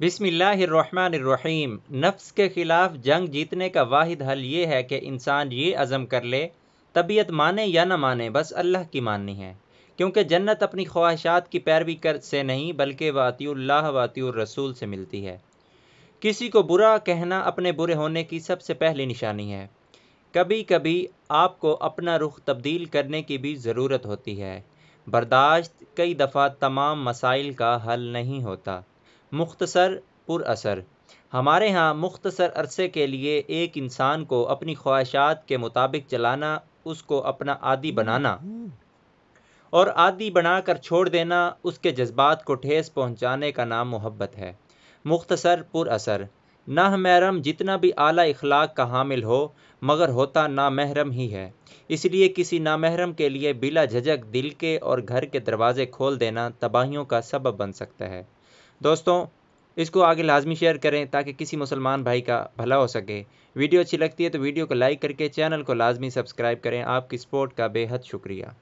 बिसमीम नफ्स के ख़िलाफ़ जंग जीतने का वाद हल ये है कि इंसान ये अज़म कर ले तबीयत माने या ना माने बस अल्लाह की माननी है क्योंकि जन्नत अपनी ख्वाहिशात की पैरवी कर से नहीं बल्कि वातील्ला वातीर रसूल से मिलती है किसी को बुरा कहना अपने बुरे होने की सबसे पहली निशानी है कभी कभी आपको अपना रुख तब्दील करने की भी ज़रूरत होती है बर्दाश्त कई दफ़ा तमाम मसाइल का हल नहीं होता मुख्तसर असर हमारे यहाँ मुख्तसर अरसे के लिए एक इंसान को अपनी ख्वाहिशात के मुताबिक चलाना उसको अपना आदि बनाना और आदि बनाकर छोड़ देना उसके जज्बात को ठेस पहुँचाने का नाम मोहब्बत है मुख्तसर असर ना महरम जितना भी आला इखलाक का हामिल हो मगर होता ना महरम ही है इसलिए किसी नामहरम के लिए बिला झजक दिल के और घर के दरवाजे खोल देना तबाहियों का सबब बन सकता है दोस्तों इसको आगे लाजमी शेयर करें ताकि किसी मुसलमान भाई का भला हो सके वीडियो अच्छी लगती है तो वीडियो को लाइक करके चैनल को लाजमी सब्सक्राइब करें आपकी सपोर्ट का बेहद शुक्रिया